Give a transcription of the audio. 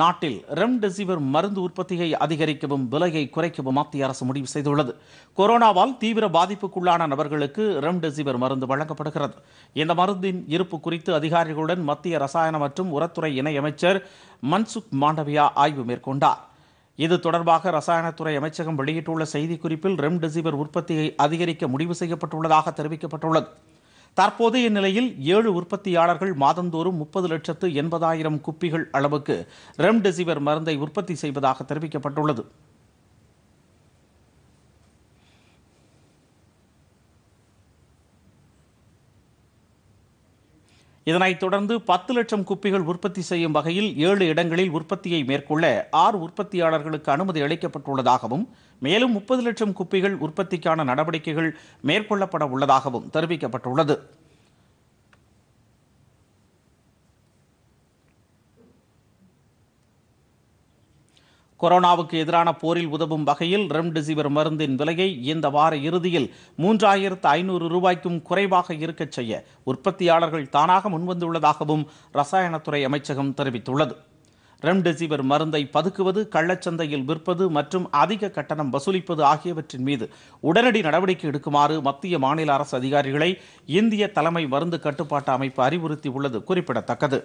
நாட்டில் ரெம்டெசிவிர் மருந்து உற்பத்தியை அதிகரிக்கவும் விலையை குறைக்கவும் மத்திய அரசு முடிவு செய்துள்ளது கொரோனாவால் தீவிர பாதிப்புக்குள்ளான நபர்களுக்கு ரெம்டெசிவிர் மருந்து வழங்கப்படுகிறது இந்த மருந்தின் இருப்பு குறித்து அதிகாரிகளுடன் மத்திய ரசாயன மற்றும் உரத்துறை இணையமைச்சர் மன்சுக் மாண்டவியா ஆய்வு மேற்கொண்டார் இது தொடர்பாக ரசாயனத்துறை அமைச்சகம் வெளியிட்டுள்ள செய்திக்குறிப்பில் ரெம்டெசிவிர் உற்பத்தியை அதிகரிக்க முடிவு செய்யப்பட்டுள்ளதாக தெரிவிக்கப்பட்டுள்ளது தற்போதைய நிலையில் ஏழு உற்பத்தியாளர்கள் மாதந்தோறும் முப்பது லட்சத்து எண்பதாயிரம் குப்பிகள் அளவுக்கு ரெம்டெசிவிர் மருந்தை உற்பத்தி செய்வதாக தெரிவிக்கப்பட்டுள்ளது இதனைத் தொடர்ந்து பத்து லட்சம் குப்பிகள் உற்பத்தி செய்யும் வகையில் ஏழு இடங்களில் உற்பத்தியை மேற்கொள்ள ஆறு உற்பத்தியாளர்களுக்கு அனுமதி அளிக்கப்பட்டுள்ளதாகவும் மேலும் முப்பது லட்சம் குப்பிகள் உற்பத்திக்கான நடவடிக்கைகள் மேற்கொள்ளப்பட உள்ளதாகவும் தெரிவிக்கப்பட்டுள்ளது கொரோனாவுக்கு எதிரான போரில் உதவும் வகையில் ரெம்டெசிவிர் மருந்தின் விலையை இந்த வார இறுதியில் மூன்றாயிரத்து ஐநூறு ரூபாய்க்கும் குறைவாக இருக்கச் செய்ய உற்பத்தியாளர்கள் தானாக முன்வந்துள்ளதாகவும் ரசாயனத்துறை அமைச்சகம் தெரிவித்துள்ளது ரெம்டெசிவிர் மருந்தை பதுக்குவது கள்ளச்சந்தையில் விற்பது மற்றும் அதிக கட்டணம் வசூலிப்பது ஆகியவற்றின் மீது உடனடி நடவடிக்கை எடுக்குமாறு மத்திய மாநில அரசு அதிகாரிகளை இந்திய தலைமை மருந்து கட்டுப்பாட்டு அமைப்பு அறிவுறுத்தியுள்ளது குறிப்பிடத்தக்கது